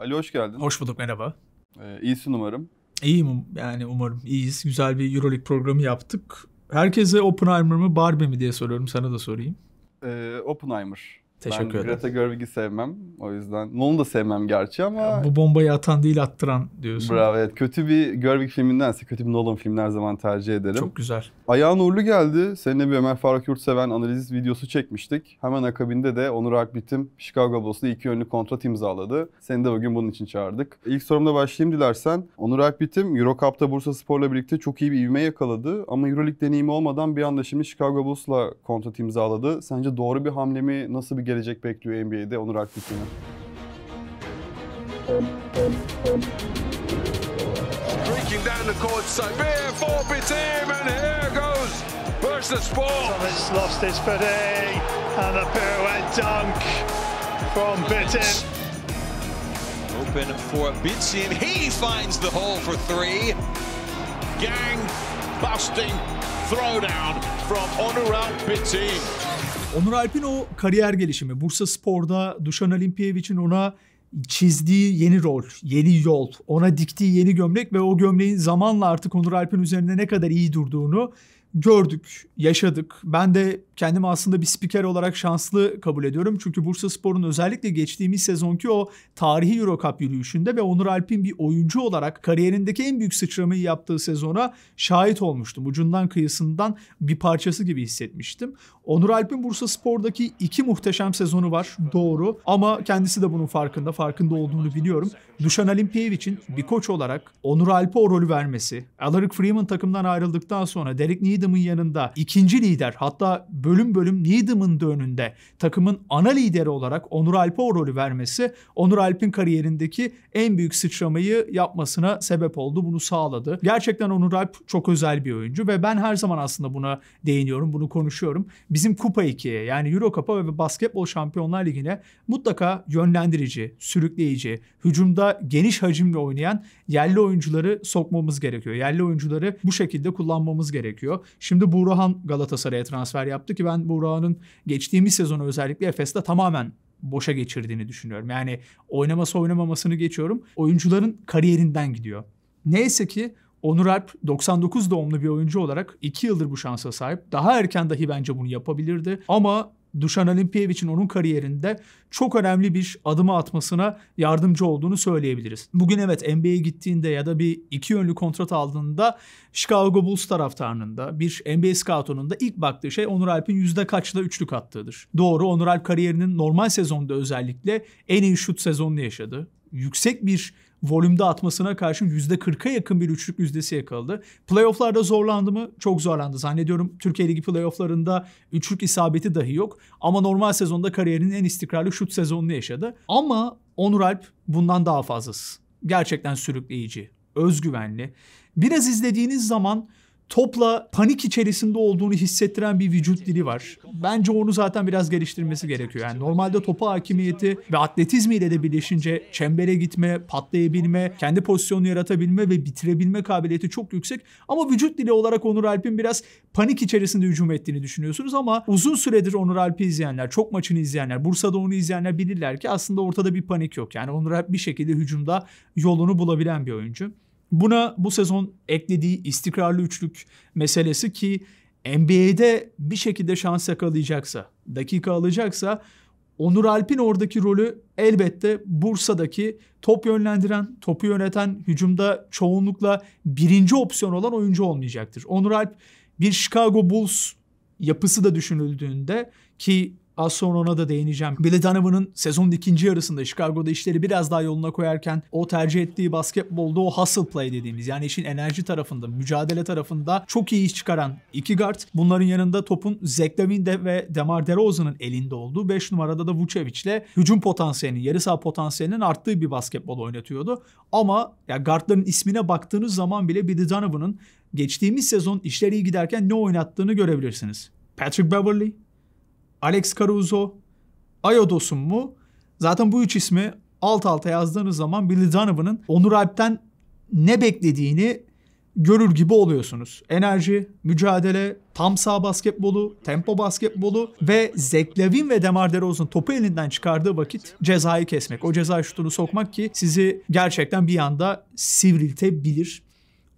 Ali hoş geldin. Hoş bulduk merhaba. Ee, iyisin umarım. İyiyim yani umarım iyiyiz. Güzel bir Euroleague programı yaptık. Herkese Oppenheimer mı Barbie mi diye soruyorum sana da sorayım. Ee, Oppenheimer. Teşekkür ben ederim. Greta Gerwig'i sevmem. O yüzden onu da sevmem gerçi ama... Ya bu bombayı atan değil attıran diyorsun. Bravo evet. Kötü bir Gerwig filmindense kötü bir Nolan filmini her zaman tercih ederim. Çok güzel. Ayağın uğurlu geldi. Seninle bir Ömer Faruk Yurtseven analiz videosu çekmiştik. Hemen akabinde de Onur Akbit'im Chicago Bulls'la iki yönlü kontrat imzaladı. Seni de bugün bunun için çağırdık. İlk sorumla başlayayım dilersen. Onur Akbit'im Euro Cup'ta Bursa Spor'la birlikte çok iyi bir ivme yakaladı. Ama Euroleague deneyimi olmadan bir anda şimdi Chicago Bulls'la kontrat imzaladı. Sence doğru bir hamlemi Nasıl bir gelecek bekliyor NBA'de Onur Akbükün'ü. Streaking down the court, Sabir for team and here goes versus Sport. Thomas lost his footing and a pirouette dunk from Bittim. Open for Bitsi and he finds the hole for three. Gang busting throwdown from Onur Bittim. Onur Alp'in o kariyer gelişimi, Bursa Spor'da Dušan Olimpiyevic'in ona çizdiği yeni rol, yeni yol, ona diktiği yeni gömlek ve o gömleğin zamanla artık Onur Alp'in üzerinde ne kadar iyi durduğunu gördük, yaşadık. Ben de kendimi aslında bir spiker olarak şanslı kabul ediyorum. Çünkü Bursa Spor'un özellikle geçtiğimiz sezonki o tarihi Euro Cup yürüyüşünde ve Onur Alp'in bir oyuncu olarak kariyerindeki en büyük sıçramayı yaptığı sezona şahit olmuştum. Ucundan kıyısından bir parçası gibi hissetmiştim. Onur Alp'in Bursa Spor'daki iki muhteşem sezonu var doğru ama kendisi de bunun farkında, farkında olduğunu biliyorum. Duşan Alimpiyev için bir koç olarak Onur Alp'e o rolü vermesi, Alaric Freeman takımdan ayrıldıktan sonra Derek Needy Needham'ın yanında ikinci lider hatta bölüm bölüm Needham'ın da önünde takımın ana lideri olarak Onur Alp'e o rolü vermesi Onur Alp'in kariyerindeki en büyük sıçramayı yapmasına sebep oldu. Bunu sağladı. Gerçekten Onur Alp çok özel bir oyuncu ve ben her zaman aslında buna değiniyorum, bunu konuşuyorum. Bizim Kupa 2'ye yani Euro Cup'a ve Basketbol Şampiyonlar Ligi'ne mutlaka yönlendirici, sürükleyici, hücumda geniş hacimle oynayan yerli oyuncuları sokmamız gerekiyor. Yerli oyuncuları bu şekilde kullanmamız gerekiyor. Şimdi Buğrahan Galatasaray'a transfer yaptı ki ben Buğrahan'ın geçtiğimiz sezonu özellikle Efes'te tamamen boşa geçirdiğini düşünüyorum. Yani oynaması oynamamasını geçiyorum. Oyuncuların kariyerinden gidiyor. Neyse ki Onur Alp 99 doğumlu bir oyuncu olarak 2 yıldır bu şansa sahip. Daha erken dahi bence bunu yapabilirdi. Ama Dušan Olimpiyevic'in onun kariyerinde çok önemli bir adımı atmasına yardımcı olduğunu söyleyebiliriz. Bugün evet NBA'ye gittiğinde ya da bir iki yönlü kontrat aldığında Chicago Bulls taraftarının da bir NBA scoutunun da ilk baktığı şey Onur Alp'in yüzde kaçla üçlük attığıdır. Doğru Onur Alp kariyerinin normal sezonda özellikle en iyi şut sezonunu yaşadı yüksek bir volümde atmasına karşın %40'a yakın bir üçlük yüzdesi yakaladı. Playoff'larda zorlandı mı? Çok zorlandı. Zannediyorum Türkiye Ligi playoff'larında üçlük isabeti dahi yok. Ama normal sezonda kariyerinin en istikrarlı şut sezonunu yaşadı. Ama Onur Alp bundan daha fazlası. Gerçekten sürükleyici, özgüvenli. Biraz izlediğiniz zaman topla panik içerisinde olduğunu hissettiren bir vücut dili var. Bence onu zaten biraz geliştirmesi gerekiyor. Yani normalde topa hakimiyeti ve atletizmiyle de birleşince çembere gitme, patlayabilme, kendi pozisyonu yaratabilme ve bitirebilme kabiliyeti çok yüksek. Ama vücut dili olarak Onur Alp'in biraz panik içerisinde hücum ettiğini düşünüyorsunuz ama uzun süredir Onur Alp'i izleyenler, çok maçını izleyenler, Bursa'da onu izleyenler bilirler ki aslında ortada bir panik yok. Yani Onur Alp bir şekilde hücumda yolunu bulabilen bir oyuncu. Buna bu sezon eklediği istikrarlı üçlük meselesi ki NBA'de bir şekilde şans yakalayacaksa, dakika alacaksa Onur Alp'in oradaki rolü elbette Bursa'daki top yönlendiren, topu yöneten, hücumda çoğunlukla birinci opsiyon olan oyuncu olmayacaktır. Onur Alp bir Chicago Bulls yapısı da düşünüldüğünde ki Az sonra ona da değineceğim. Billy Donovan'ın sezonun ikinci yarısında Chicago'da işleri biraz daha yoluna koyarken o tercih ettiği basketbolda o hustle play dediğimiz yani işin enerji tarafında, mücadele tarafında çok iyi iş çıkaran iki guard. Bunların yanında topun Zach Lavin'de ve DeMar DeRozan'ın elinde olduğu 5 numarada da Vucevic'le hücum potansiyelinin, yarı saha potansiyelinin arttığı bir basketbol oynatıyordu. Ama ya guardların ismine baktığınız zaman bile Billy Donovan'ın geçtiğimiz sezon işleri iyi giderken ne oynattığını görebilirsiniz. Patrick Beverly, Alex Caruso, Ayo Dosun mu? Zaten bu üç ismi alt alta yazdığınız zaman Billy Donovan'ın Onur Alp'ten ne beklediğini görür gibi oluyorsunuz. Enerji, mücadele, tam sağ basketbolu, tempo basketbolu ve Zeklavin ve Demar DeRozan topu elinden çıkardığı vakit cezayı kesmek. O ceza şutunu sokmak ki sizi gerçekten bir anda sivriltebilir.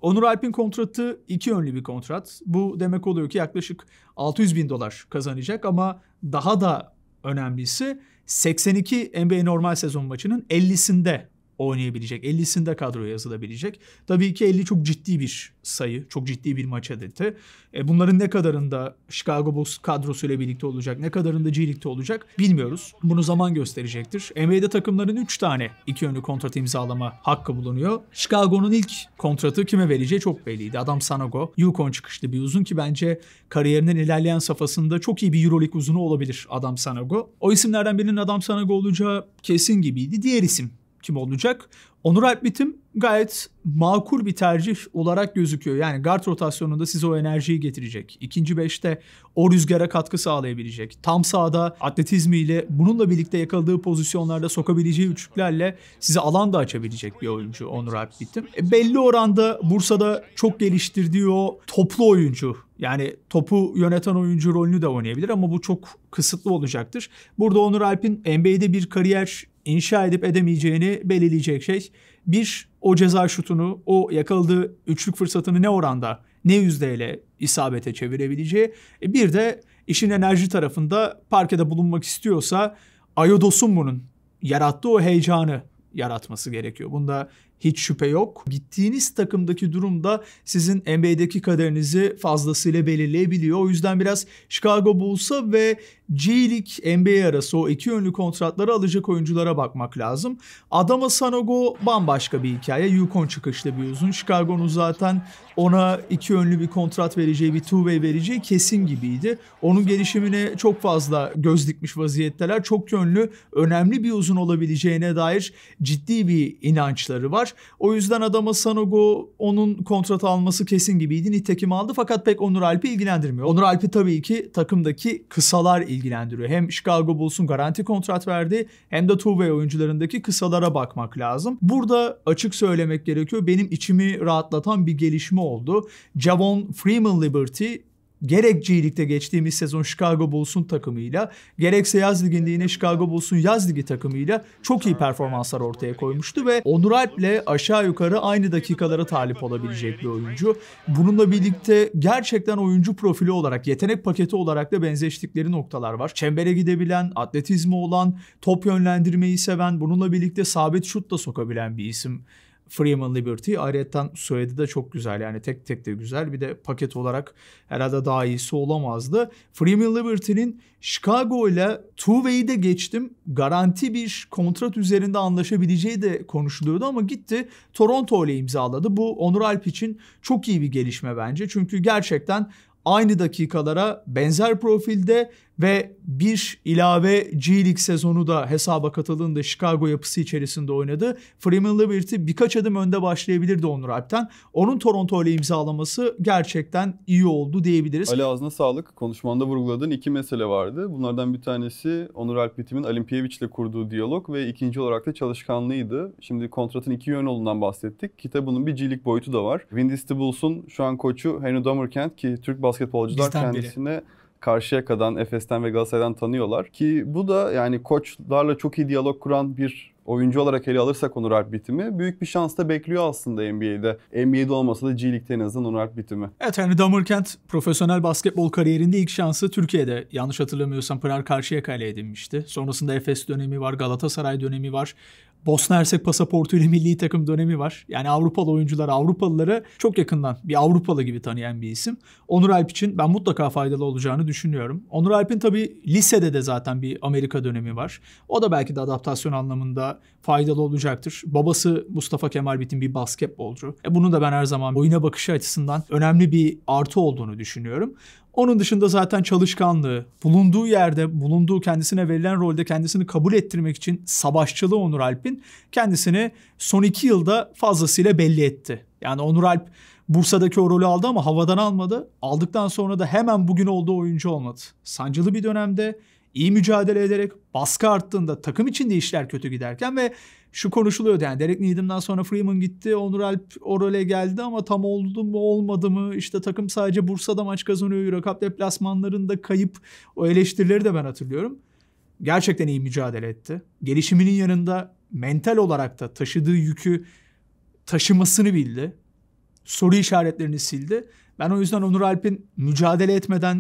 Onur Alp'in kontratı iki önlü bir kontrat. Bu demek oluyor ki yaklaşık 600 bin dolar kazanacak ama daha da önemlisi 82 NBA normal sezon maçının 50'sinde oynayabilecek. 50'sini kadroya yazılabilecek. Tabii ki 50 çok ciddi bir sayı. Çok ciddi bir maç adeti. E, bunların ne kadarında Chicago Bulls kadrosuyla birlikte olacak, ne kadarında G League'de olacak bilmiyoruz. Bunu zaman gösterecektir. NBA'de takımların 3 tane iki yönlü kontrat imzalama hakkı bulunuyor. Chicago'nun ilk kontratı kime vereceği çok belliydi. Adam Sanago. Yukon çıkışlı bir uzun ki bence kariyerinin ilerleyen safhasında çok iyi bir Euroleague uzunu olabilir Adam Sanogo, O isimlerden birinin Adam Sanogo olacağı kesin gibiydi. Diğer isim kim olacak? Onur Alpbitim gayet makul bir tercih olarak gözüküyor. Yani guard rotasyonunda size o enerjiyi getirecek. İkinci beşte o rüzgara katkı sağlayabilecek. Tam sahada atletizmiyle bununla birlikte yakaladığı pozisyonlarda sokabileceği üçlüklerle size alan da açabilecek bir oyuncu Onur Alpbitim. E belli oranda Bursa'da çok geliştirdiği o toplu oyuncu yani topu yöneten oyuncu rolünü de oynayabilir ama bu çok kısıtlı olacaktır. Burada Onur Alp'in NBA'de bir kariyer inşa edip edemeyeceğini belirleyecek şey. Bir, o ceza şutunu, o yakaladığı üçlük fırsatını ne oranda, ne yüzdeyle isabete çevirebileceği. E, bir de işin enerji tarafında parkede bulunmak istiyorsa Ayodosun bunun yarattığı o heyecanı yaratması gerekiyor. Bunda hiç şüphe yok. Gittiğiniz takımdaki durum da sizin NBA'deki kaderinizi fazlasıyla belirleyebiliyor. O yüzden biraz Chicago Bulls'a ve G League NBA arası o iki yönlü kontratları alacak oyunculara bakmak lazım. Adama Sanogo bambaşka bir hikaye. Yukon çıkışlı bir uzun. Chicago'nun zaten ona iki yönlü bir kontrat vereceği, bir two-way vereceği kesin gibiydi. Onun gelişimine çok fazla göz dikmiş vaziyetteler. Çok yönlü, önemli bir uzun olabileceğine dair ciddi bir inançları var. O yüzden adama Sanogo onun kontrat alması kesin gibiydi. Nitekim aldı fakat pek Onur Alp'i ilgilendirmiyor. Onur Alp'i tabii ki takımdaki kısalar ilgilendiriyor. Hem Chicago Bulls'un garanti kontrat verdi hem de Tuve oyuncularındaki kısalara bakmak lazım. Burada açık söylemek gerekiyor. Benim içimi rahatlatan bir gelişme oldu. Javon Freeman Liberty gerek G League'de geçtiğimiz sezon Chicago Bulls'un takımıyla gerekse yaz liginde yine Chicago Bulls'un yaz ligi takımıyla çok iyi performanslar ortaya koymuştu ve Onur Alp'le aşağı yukarı aynı dakikalara talip olabilecek bir oyuncu. Bununla birlikte gerçekten oyuncu profili olarak, yetenek paketi olarak da benzeştikleri noktalar var. Çembere gidebilen, atletizmi olan, top yönlendirmeyi seven, bununla birlikte sabit şut da sokabilen bir isim Freeman Liberty. Ayrıca soyadı da çok güzel yani tek tek de güzel. Bir de paket olarak herhalde daha iyisi olamazdı. Freeman Liberty'nin Chicago ile two-way'i de geçtim. Garanti bir kontrat üzerinde anlaşabileceği de konuşuluyordu ama gitti Toronto ile imzaladı. Bu Onur Alp için çok iyi bir gelişme bence. Çünkü gerçekten aynı dakikalara benzer profilde ve bir ilave G League sezonu da hesaba katıldığında Chicago yapısı içerisinde oynadı. Freeman Liberty birkaç adım önde başlayabilirdi Onur Alp'ten. Onun Toronto ile imzalaması gerçekten iyi oldu diyebiliriz. Ali ağzına sağlık. Konuşmanda vurguladığın iki mesele vardı. Bunlardan bir tanesi Onur Alp Bitim'in Alimpiyeviç ile kurduğu diyalog ve ikinci olarak da çalışkanlığıydı. Şimdi kontratın iki yön olduğundan bahsettik. Kitabının bir G League boyutu da var. Windy Stables'un şu an koçu Henry Domerkent ki Türk basketbolcular Bizden kendisine... Biri Karşıyaka'dan, Efes'ten ve Galatasaray'dan tanıyorlar. Ki bu da yani koçlarla çok iyi diyalog kuran bir oyuncu olarak ele alırsak Onur Alp bitimi büyük bir şans da bekliyor aslında NBA'de. NBA'de olmasa da G League'de en azından Onur Alp bitimi. Evet yani Damerkent profesyonel basketbol kariyerinde ilk şansı Türkiye'de yanlış hatırlamıyorsam Pınar Karşıyaka ile edinmişti. Sonrasında Efes dönemi var, Galatasaray dönemi var. Bosna Hersek pasaportu ile milli takım dönemi var. Yani Avrupalı oyuncular Avrupalıları çok yakından bir Avrupalı gibi tanıyan bir isim. Onur Alp için ben mutlaka faydalı olacağını düşünüyorum. Onur Alp'in tabii lisede de zaten bir Amerika dönemi var. O da belki de adaptasyon anlamında faydalı olacaktır. Babası Mustafa Kemal Bit'in bir basketbolcu. E bunu da ben her zaman oyuna bakışı açısından önemli bir artı olduğunu düşünüyorum. Onun dışında zaten çalışkanlığı, bulunduğu yerde, bulunduğu kendisine verilen rolde kendisini kabul ettirmek için savaşçılığı Onur Alp'in kendisini son iki yılda fazlasıyla belli etti. Yani Onur Alp Bursa'daki o rolü aldı ama havadan almadı. Aldıktan sonra da hemen bugün olduğu oyuncu olmadı. Sancılı bir dönemde iyi mücadele ederek baskı arttığında takım için de işler kötü giderken ve şu konuşuluyordu yani Derek Needham'dan sonra Freeman gitti, Onur Alp orale geldi ama tam oldu mu olmadı mı İşte takım sadece Bursa'da maç kazanıyor, Eurocup deplasmanlarında kayıp o eleştirileri de ben hatırlıyorum. Gerçekten iyi mücadele etti. Gelişiminin yanında mental olarak da taşıdığı yükü taşımasını bildi. Soru işaretlerini sildi. Ben o yüzden Onur Alp'in mücadele etmeden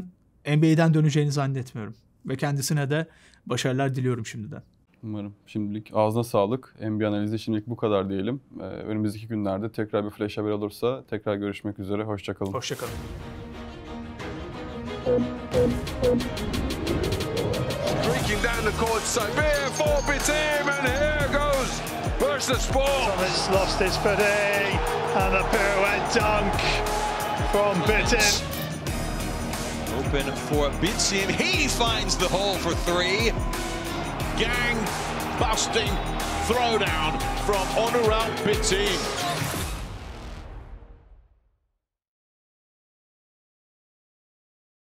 NBA'den döneceğini zannetmiyorum ve kendisine de başarılar diliyorum şimdiden. Umarım. Şimdilik ağzına sağlık. MB analizi şimdilik bu kadar diyelim. Ee, önümüzdeki günlerde tekrar bir flash haber olursa tekrar görüşmek üzere. Hoşçakalın. Hoşçakalın. Breaking down the court side. Beer forfeits him and here goes Bursa Sport. Thomas lost his footy and a pirouette dunk from Bittin. open for Bitsin. He finds the hole for three. Gang busting throwdown from Honorat Bitsin.